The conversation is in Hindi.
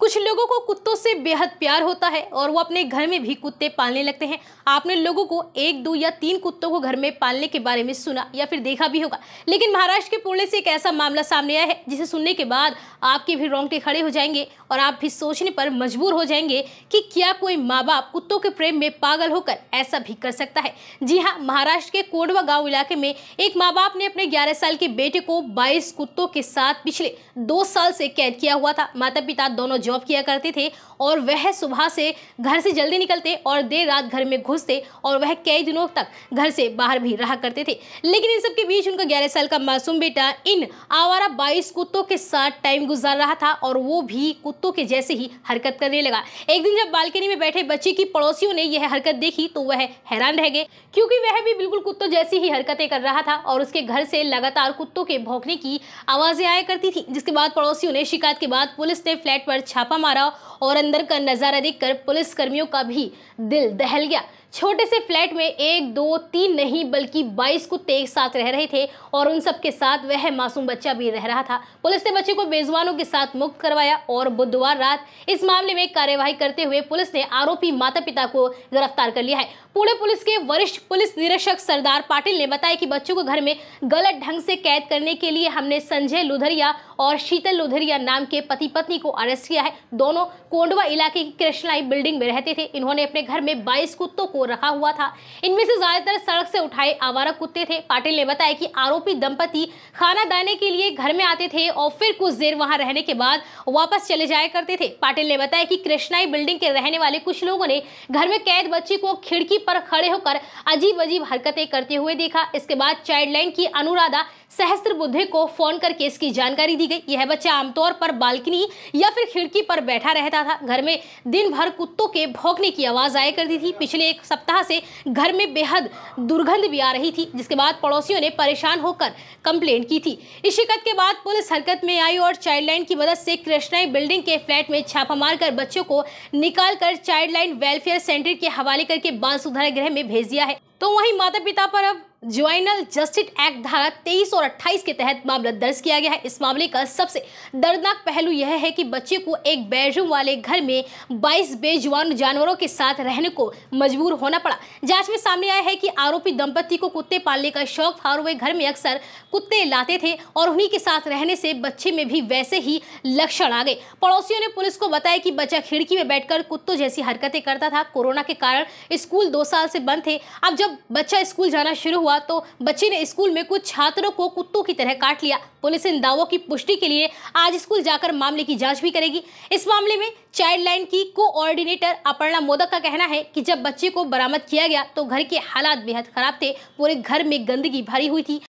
कुछ लोगों को कुत्तों से बेहद प्यार होता है और वो अपने घर में भी कुत्ते पालने लगते हैं आपने लोगों को एक दो या तीन कुत्तों को घर में पालने के बारे में सुना या फिर देखा भी होगा लेकिन महाराष्ट्र के पुणे से एक ऐसा मामला सामने आया है जिसे सुनने के बाद आपके भी रोंगटे खड़े हो जाएंगे और आप भी सोचने पर मजबूर हो जाएंगे कि क्या कोई माँ बाप कुत्तों के प्रेम में पागल होकर ऐसा भी कर सकता है जी हाँ महाराष्ट्र के कोडवा गाँव इलाके में एक माँ बाप ने अपने ग्यारह साल के बेटे को बाईस कुत्तों के साथ पिछले दो साल से कैद किया हुआ था माता पिता दोनों जॉब किया करते थे और वह सुबह से घर से जल्दी निकलते और देर रात घर में घुसते और वह कई दिनों तक घर से बाहर भी रहा करते थे लेकिन इन सबके बीच उनका ग्यारह साल का मासूम बेटा इन आवारा बाईस कुत्तों के साथ टाइम गुजार रहा था और वो भी कुत्तों के जैसे ही हरकत करने लगा एक दिन जब बालकनी में बैठे बच्चे की पड़ोसियों ने यह हरकत देखी तो वह हैरान रह गए क्योंकि वह भी बिल्कुल कुत्तों जैसी ही हरकतें कर रहा था और उसके घर से लगातार कुत्तों के भौंकने की आवाजें आया करती थी जिसके बाद पड़ोसियों ने शिकायत के बाद पुलिस ने फ्लैट पर छापा मारा और अंदर का नज़ारा देखकर पुलिसकर्मियों का भी दिल दहल गया छोटे से फ्लैट में एक दो तीन नहीं बल्कि बाईस कुत्ते एक साथ रह रहे थे और उन सब के साथ वह मासूम बच्चा भी रह रहा था पुलिस ने बच्चे को बेजवानों के साथ मुक्त करवाया और बुधवार रात इस मामले में कार्यवाही करते हुए पुलिस ने आरोपी माता पिता को गिरफ्तार कर लिया है पुणे पुलिस के वरिष्ठ पुलिस निरीक्षक सरदार पाटिल ने बताया कि बच्चों को घर में गलत ढंग से कैद करने के लिए हमने संजय लुधरिया और शीतल लुधरिया नाम के पति पत्नी को अरेस्ट किया है दोनों कोंडवा इलाके की कृष्णाई बिल्डिंग में रहते थे इन्होंने अपने घर में बाईस कुत्तों को रखा हुआ था इनमें से ज्यादातर सड़क से उठाए आवारा कुत्ते थे पाटिल ने बताया कि आरोपी दंपति खाना दाने के लिए घर में आते थे और फिर कुछ देर वहां रहने के बाद वापस चले जाया करते थे पाटिल ने बताया कि कृष्णाई बिल्डिंग के रहने वाले कुछ लोगों ने घर में कैद बच्ची को खिड़की पर खड़े होकर अजीब अजीब हरकतें करते हुए देखा इसके बाद चाइल्ड लाइन की अनुराधा सहस्त्र बुद्धे को फोन करके इसकी जानकारी दी गई यह बच्चा आमतौर पर बालकनी या फिर खिड़की पर बैठा रहता था घर में दिन भर कुत्तों के भौंकने की आवाज़ आया करती थी पिछले एक सप्ताह से घर में बेहद दुर्गंध भी आ रही थी जिसके बाद पड़ोसियों ने परेशान होकर कंप्लेन की थी इस शिकायत के बाद पुलिस हरकत में आई और चाइल्ड लाइन की मदद से कृष्णाई बिल्डिंग के फ्लैट में छापा मारकर बच्चों को निकाल कर चाइल्ड लाइन वेलफेयर सेंटर के हवाले करके बाल सुधार गृह में भेज दिया है तो वहीं माता पिता पर अब ज्वाइनल जस्टिस एक्ट धारा 23 और 28 के तहत मामला दर्ज किया गया है इस मामले का सबसे दर्दनाक पहलू यह है कि बच्चे को एक बेडरूम वाले घर में 22 बेजवान जानवरों के साथ रहने को मजबूर होना पड़ा जांच में सामने आया है कि आरोपी दंपति को कुत्ते पालने का शौक था और वे घर में अक्सर कुत्ते लाते थे और उन्हीं के साथ रहने से बच्चे में भी वैसे ही लक्षण आ गए पड़ोसियों ने पुलिस को बताया कि बच्चा खिड़की में बैठकर कुत्तों जैसी हरकतें करता था कोरोना के कारण स्कूल दो साल से बंद थे अब जब बच्चा स्कूल जाना शुरू हुआ हुआ तो बच्चे ने स्कूल में कुछ छात्रों को कुत्तों की तरह काट लिया पुलिस इन दावों की पुष्टि के लिए आज स्कूल जाकर मामले की जांच भी करेगी इस मामले में चाइल्ड लाइन की कोऑर्डिनेटर अपर्णा मोदक का कहना है कि जब बच्चे को बरामद किया गया तो घर के हालात बेहद खराब थे पूरे घर में गंदगी भरी हुई थी